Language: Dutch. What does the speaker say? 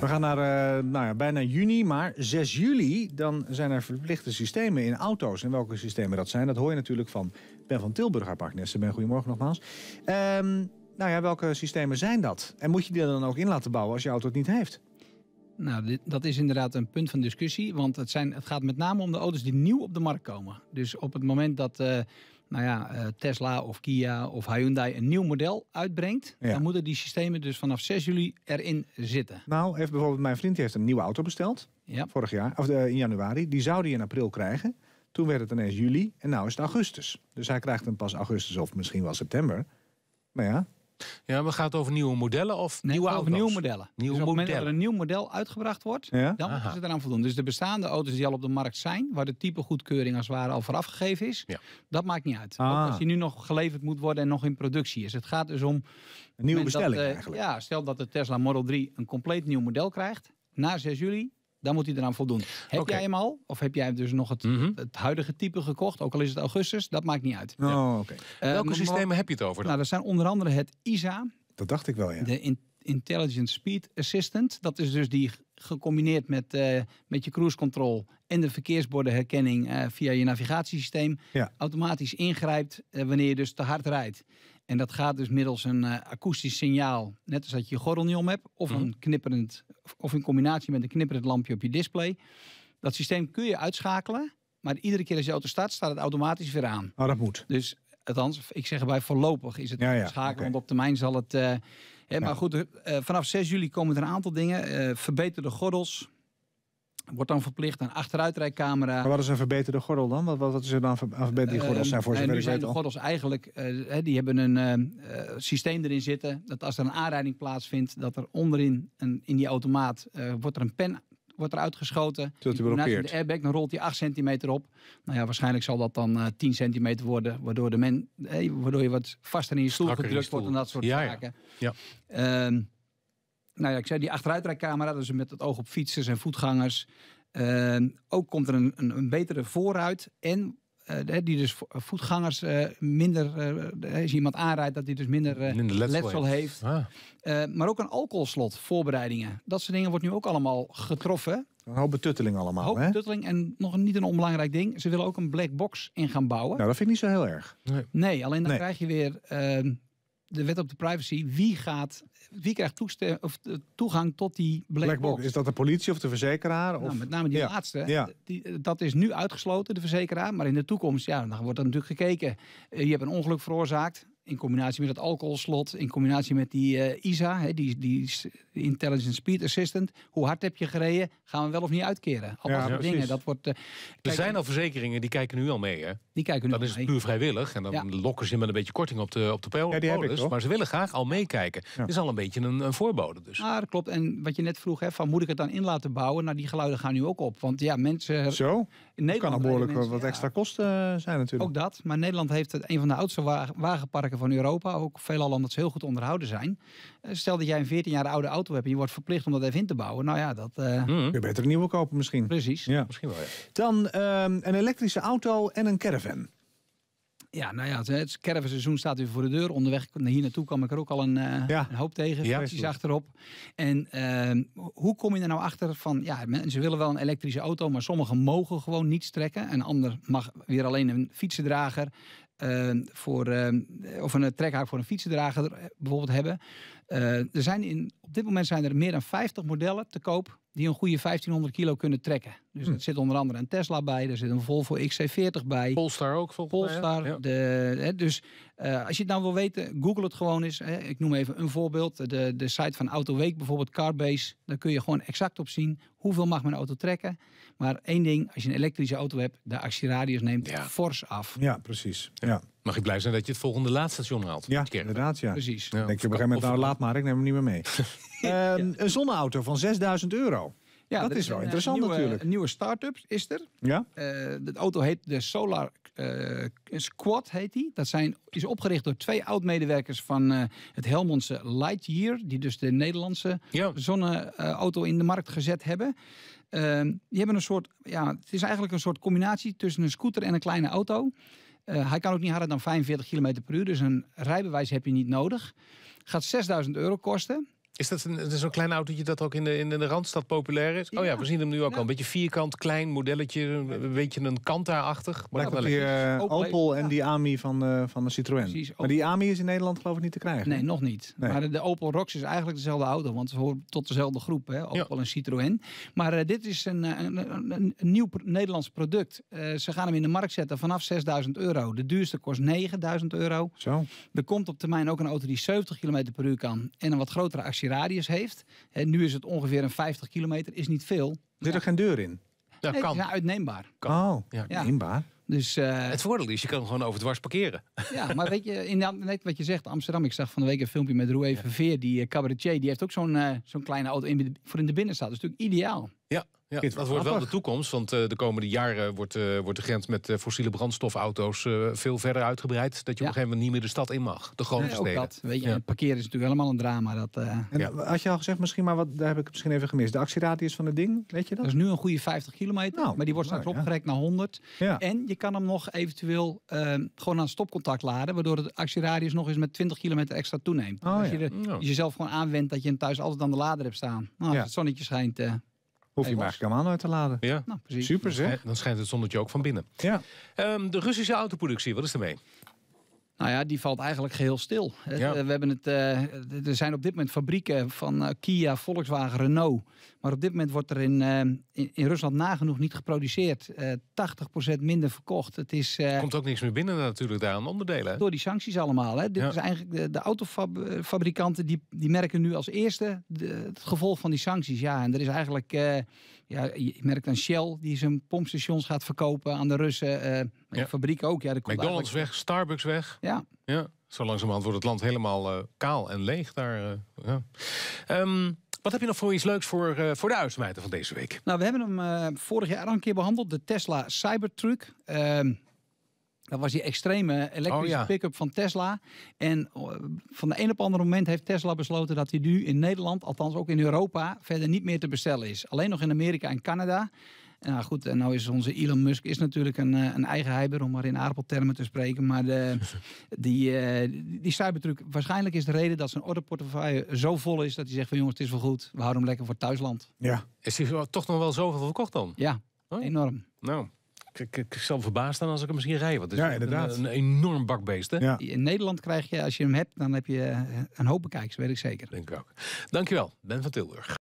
We gaan naar eh, nou ja, bijna juni, maar 6 juli dan zijn er verplichte systemen in auto's. En welke systemen dat zijn, dat hoor je natuurlijk van Ben van Tilburg, haar partner. Ben, goedemorgen nogmaals. Ehm, nou ja, welke systemen zijn dat? En moet je die er dan ook in laten bouwen als je auto het niet heeft? Nou, dit, dat is inderdaad een punt van discussie. Want het, zijn, het gaat met name om de auto's die nieuw op de markt komen. Dus op het moment dat eh, nou ja, eh, Tesla of Kia of Hyundai een nieuw model uitbrengt, dan moeten die systemen dus vanaf 6 juli erin zitten. Nou, heeft bijvoorbeeld mijn vriend die heeft een nieuwe auto besteld. Ja. Vorig jaar, of eh, in januari. Die zou die in april krijgen. Toen werd het ineens juli en nu is het augustus. Dus hij krijgt hem pas augustus of misschien wel september. Maar ja, ja, we gaan het over nieuwe modellen of nee, nieuwe over auto's? nieuwe modellen. Nieuwe dus op het moment dat er een nieuw model uitgebracht wordt, dan moeten ze eraan voldoen. Dus de bestaande auto's die al op de markt zijn, waar de typegoedkeuring als het ware al vooraf gegeven is, dat maakt niet uit. Ah. als die nu nog geleverd moet worden en nog in productie is. Het gaat dus om... Een nieuwe bestelling dat, eh, Ja, stel dat de Tesla Model 3 een compleet nieuw model krijgt. Na 6 juli dan moet hij eraan voldoen. Heb jij hem al? Of heb jij dus nog het, mhm. het, huidige type gekocht? Ook al is het augustus, dat maakt niet uit. Oh, ja. Eh, Welke systemen heb je het over dan? Nou, er zijn onder andere het ISA. Dat dacht ik wel, ja. De Intelligent Speed Assistant. Dat is dus die gecombineerd met, eh, met je cruise control en de verkeersbordenherkenning eh, via je navigatiesysteem ja. automatisch ingrijpt wanneer je dus te hard rijdt. En dat gaat dus middels een eh, akoestisch signaal, net als dat je je gordel niet om hebt, of, een mhm. knipperend, of in combinatie met een knipperend lampje op je display. Dat systeem kun je uitschakelen, maar iedere keer als je auto start, staat het automatisch weer aan. Nou, dat moet. Dus althans, ik zeg bij voorlopig is het ja, schakelen, want op termijn zal het... Eh, hè, Maar goed, eh, vanaf 6 juli komen er een aantal dingen. verbeterde gordels, Wordt dan verplicht een achteruitrijcamera. Maar wat is een verbeterde gordel dan? Wat, wat, is er dan aan verbeterde eh, gordels zijn eh, voor En nu zijn de gordels eigenlijk, eh, die hebben een systeem erin zitten. Dat als er een aanrijding plaatsvindt, dat er onderin een, in die automaat wordt er een pen wordt er uitgeschoten. Tot blokkeert. de airbag, dan rolt hij 8 centimeter op. Nou ja, waarschijnlijk zal dat dan uh, 10 centimeter worden, waardoor, de men, waardoor je wat vaster in je stoel gedrukt wordt en dat soort ja, zaken. Ja. Ehm, nou ja, ik zei die achteruitrijcamera, dus met het oog op fietsers en voetgangers. Ehm, ook komt er een, een, betere vooruit en eh, die dus voetgangers eh, minder, uh, als iemand aanrijdt, dat die dus minder, minder letsel, heeft. Ah. Ehm, maar ook een alcoholslot, voorbereidingen. Dat soort dingen wordt nu ook allemaal getroffen. Een hoop betutteling allemaal. Hoop betutteling en nog niet een onbelangrijk ding. Ze willen ook een black box in gaan bouwen. Nou, dat vind ik niet zo heel erg. Nee, nee alleen dan krijg je weer ehm, de wet op de privacy, wie, gaat, wie krijgt of eh, toegang tot die black, box. Is dat de politie of de verzekeraar? Nou, of? Nou, met name die laatste. Ja. Die, eh, dat is nu uitgesloten, de verzekeraar. Maar in de toekomst, ja, dan wordt er natuurlijk gekeken. Eh, je hebt een ongeluk veroorzaakt in combinatie met dat alcoholslot, in combinatie met die eh, ISA, he, die, die Intelligent Speed Assistant. Hoe hard heb je gereden? Gaan we wel of niet uitkeren? Al ja, dingen. Dat wordt, eh, er zijn al verzekeringen die kijken nu al mee. Hè? Die kijken nu dan al is het puur vrijwillig. En dan lokken ze met een beetje korting op de, op de polis. Ja, maar ze willen graag al meekijken. Dat is al een beetje een, voorbode dus. Maar klopt. En wat je net vroeg, hè, van, moet ik het dan in laten bouwen? Nou, die geluiden gaan nu ook op. Want ja, mensen... Zo? In Nederland kan al behoorlijk wat extra kosten eh, zijn natuurlijk. Ook dat. Maar Nederland heeft het een van de oudste wagenparken van Europa. Ook veelal omdat ze heel goed onderhouden zijn. Eh, stel dat jij een 14 jaar oude auto hebt en je wordt verplicht om dat even in te bouwen. Nou ja, dat... Eh, mhm. Je beter een nieuwe kopen misschien. Precies. Ja. Misschien wel, ja. Dan eh, een elektrische auto en een caravan. Ja, nou ja, het caravanseizoen staat weer voor de deur. Onderweg hier naartoe kwam ik er ook al een, een hoop tegen, ja, achterop. En ehm, hoe kom je er nou achter van, ja, mensen willen wel een elektrische auto, maar sommigen mogen gewoon niet trekken. En ander mag weer alleen een fietsendrager. Ehm, voor, ehm, of een eh, trekhaak voor een fietsendrager eh, bijvoorbeeld hebben. Eh, er zijn in, op dit moment zijn er meer dan 50 modellen te koop die een goede 1500 kilo kunnen trekken. Dus dat hm. er zit onder andere een Tesla bij, er zit een Volvo XC40 bij. Polestar ook volgens Polestar, mij. De, hè, dus eh, als je het nou wil weten, google het gewoon eens. Hè. Ik noem even een voorbeeld. De, de site van Autoweek bijvoorbeeld, Carbase. Daar kun je gewoon exact op zien hoeveel mag mijn auto trekken. Maar één ding, als je een elektrische auto hebt, de actieradius neemt ja. fors af. Ja, precies. Ja. Mag ik blij zijn dat je het volgende laadstation haalt? Ja, inderdaad. Ja. Precies. Ja, denk je op een gegeven nou laat maar, ik neem hem niet meer mee. Ehm, een zonneauto van 6000 euro. Ja, dat, is wel eh, interessant natuurlijk. Een nieuwe start-up is er. Ja. Eh, de auto heet de Solar eh, Squad, heet die. Dat zijn, is opgericht door twee oud-medewerkers van het Helmondse Lightyear. Die dus de Nederlandse ja. zonneauto in de markt gezet hebben. Ehm, die hebben een soort, ja, het is eigenlijk een soort combinatie tussen een scooter en een kleine auto. Eh, hij kan ook niet harder dan 45 km per uur, dus een rijbewijs heb je niet nodig. Gaat 6000 euro kosten. Is dat, een, zo'n klein autootje dat ook in de, in de Randstad populair is? Oh ja, we zien hem nu ook al. Een beetje vierkant, klein modelletje. Een beetje een Kanta-achtig. Maar Lijkt op die eh, Opel en die AMI van, de, eh, van de Citroën. Precies, maar die AMI is in Nederland geloof ik niet te krijgen. Nee, nog niet. Maar de, Opel Rox is eigenlijk dezelfde auto. Want ze horen tot dezelfde groep. Hè? Opel en Citroën. Maar eh, dit is een, een, nieuw Nederlands product. ze gaan hem in de markt zetten vanaf 6.000 euro. De duurste kost 9.000 euro. Zo. Er komt op termijn ook een auto die 70 km per uur kan. En een wat grotere actie radius heeft. En nu is het ongeveer een 50 kilometer, is niet veel. Zit er geen deur in? kan. Ja, uitneembaar. Kan. Oh, ja, uitneembaar. Dus, eh, het voordeel is, je kan gewoon over dwars parkeren. Ja, maar weet je, in, net wat je zegt, Amsterdam. Ik zag van de week een filmpje met Roué Verveer, die eh, cabaretier. Die heeft ook zo'n eh, zo'n kleine auto in, voor in de binnenstad. Dat is natuurlijk ideaal. Ja, ja dat wordt wel de toekomst, want eh, de komende jaren wordt, eh, wordt de grens met eh, fossiele brandstofauto's veel verder uitgebreid. Dat je op een gegeven moment niet meer de stad in mag. De grote nee, steden. Dat, weet je, Parkeren is natuurlijk helemaal een drama. Dat, en, ja. je al gezegd, misschien, maar wat, daar heb ik misschien even gemist. De actieradius van het ding, weet je dat? Dat is nu een goede 50 kilometer, nou, maar die wordt straks opgerekt naar 100. En je kan hem nog eventueel ehm, gewoon aan stopcontact laden, waardoor de actieradius nog eens met 20 kilometer extra toeneemt. Oh, als je, de, jezelf gewoon aanwendt dat je thuis altijd aan de lader hebt staan. Nou, als het zonnetje schijnt... Hoef je hem eigenlijk helemaal nooit te laden. Ja. Nou, Super zeg. Dan schijnt het zonnetje ook van binnen. Ja. Ehm, de Russische autoproductie, wat is ermee? Nou ja, die valt eigenlijk geheel stil. Eh, eh, we hebben het, eh, er zijn op dit moment fabrieken van Kia, Volkswagen, Renault. Maar op dit moment wordt er in, in, Rusland nagenoeg niet geproduceerd. 80% minder verkocht. Het is, er komt ook niks meer binnen natuurlijk daar aan onderdelen. Door die sancties allemaal. Hè? Dit is eigenlijk de, de autofabrikanten die, die merken nu als eerste de, het gevolg van die sancties. Ja, en er is eigenlijk ja, je merkt dan Shell die zijn pompstations gaat verkopen aan de Russen. Uh, ja. Fabriek ook. Ja, McDonald's weg, Starbucks weg. Ja. ja. Zo langzamerhand wordt het land helemaal eh, kaal en leeg daar. Eh, ja. Ehm, wat heb je nog voor iets leuks voor, voor de uitsmijter van deze week? Nou, we hebben hem vorig jaar al een keer behandeld. De Tesla Cybertruck. Uh, dat was die extreme elektrische oh, pick-up van Tesla. En eh, van de een op ander moment heeft Tesla besloten dat hij nu in Nederland, althans ook in Europa, verder niet meer te bestellen is. Alleen nog in Amerika en Canada. Nou goed, en nou is onze Elon Musk is natuurlijk een, eh, een eigen heiber, om maar in aardappeltermen te spreken. Maar de, die, eh, die Cybertruck, waarschijnlijk is de reden dat zijn orderportefeuille zo vol is dat hij zegt van jongens, het is wel goed, we houden hem lekker voor thuisland. Ja. Is hij toch nog wel zoveel verkocht dan? Ja, oh. enorm. Nou ik, zal verbaasd staan als ik hem misschien rij. Want is ja, inderdaad. Een, enorm bakbeest. In Nederland krijg je, als je hem hebt, dan heb je eh, een hoop bekijks, weet ik zeker. Denk ik ook. Dankjewel, Ben van Tilburg.